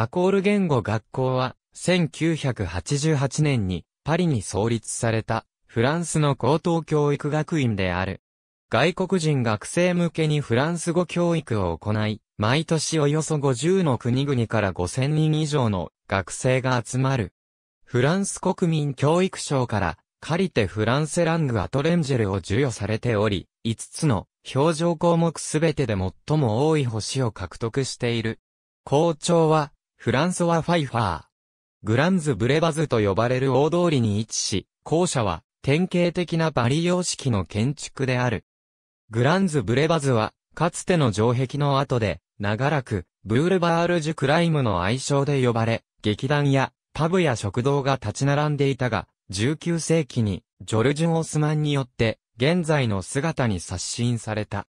アコール言語学校は、1988年にパリに創立された、フランスの高等教育学院である。外国人学生向けにフランス語教育を行い、毎年およそ50の国々から5000人以上の学生が集まる。フランス国民教育省から、借りてフランセラングアトレンジェルを授与されており、5つの表情項目すべてで最も多い星を獲得している。校長は、フランソワ・ファイファー。グランズ・ブレバズと呼ばれる大通りに位置し、校舎は典型的なバリ様式の建築である。グランズ・ブレバズは、かつての城壁の後で、長らく、ブールバール・ジュ・クライムの愛称で呼ばれ、劇団や、パブや食堂が立ち並んでいたが、19世紀に、ジョルジュ・オスマンによって、現在の姿に刷新された。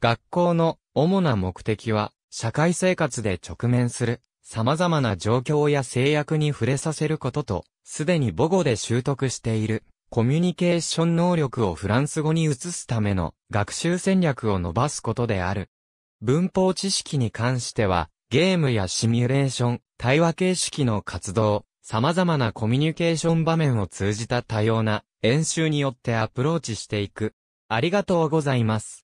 学校の主な目的は、社会生活で直面する様々な状況や制約に触れさせることと、すでに母語で習得している、コミュニケーション能力をフランス語に移すための学習戦略を伸ばすことである。文法知識に関しては、ゲームやシミュレーション、対話形式の活動、様々なコミュニケーション場面を通じた多様な演習によってアプローチしていく。ありがとうございます。